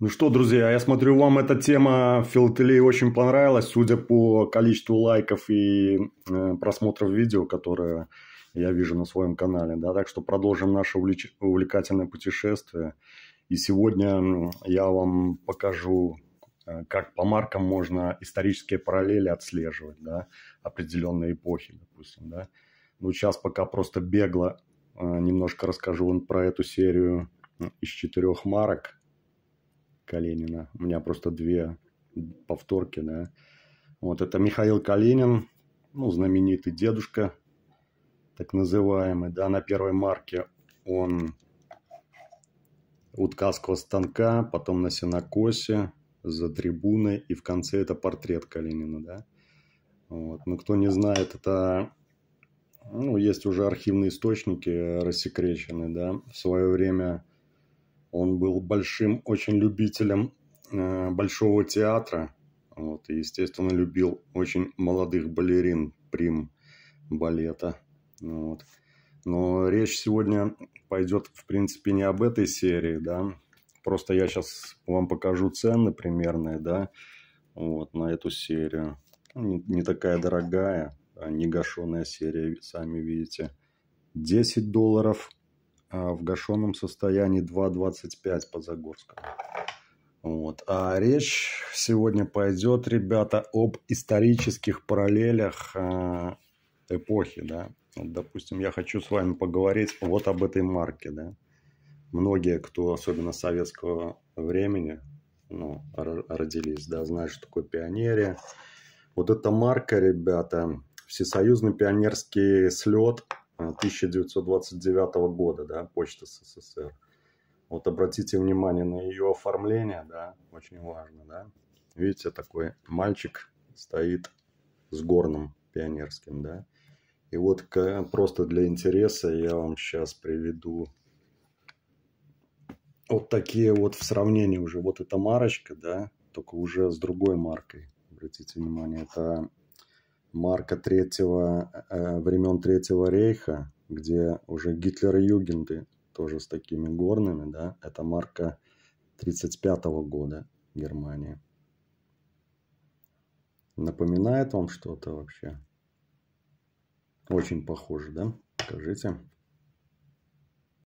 Ну что, друзья, я смотрю, вам эта тема филателии очень понравилась, судя по количеству лайков и э, просмотров видео, которые я вижу на своем канале. Да? Так что продолжим наше увлеч... увлекательное путешествие. И сегодня я вам покажу, э, как по маркам можно исторические параллели отслеживать, да? определенной эпохи, допустим. Да? Ну, сейчас пока просто бегло э, немножко расскажу вам про эту серию из четырех марок – Калинина. У меня просто две повторки, да. Вот это Михаил Калинин, ну, знаменитый дедушка, так называемый, да, на первой марке он у ткацкого станка, потом на сенокосе, за трибуной, и в конце это портрет Калинина, да. Вот. Ну, кто не знает, это... Ну, есть уже архивные источники рассекречены, да. В свое время он был большим очень любителем э, большого театра. Вот, и, естественно, любил очень молодых балерин прим балета. Ну вот. Но речь сегодня пойдет, в принципе, не об этой серии, да. Просто я сейчас вам покажу цены примерные, да, вот, на эту серию. Ну, не, не такая дорогая, а не гашеная серия, сами видите. 10 долларов – а в гашенном состоянии 2.25 по Загорскому. Вот. А речь сегодня пойдет, ребята, об исторических параллелях э, эпохи, да. Вот, допустим, я хочу с вами поговорить вот об этой марке, да. Многие, кто особенно советского времени, ну, родились, да, знают, что такое пионерия. Вот эта марка, ребята, всесоюзный пионерский слет – 1929 года, да, Почта СССР. Вот обратите внимание на ее оформление, да, очень важно, да. Видите, такой мальчик стоит с горным пионерским, да. И вот просто для интереса я вам сейчас приведу вот такие вот в сравнении уже. Вот эта марочка, да, только уже с другой маркой. Обратите внимание, это Марка Третьего, э, времен Третьего Рейха, где уже Гитлер-Югенды тоже с такими горными, да, это марка 35 года Германии. Напоминает вам что-то вообще? Очень похоже, да? Скажите.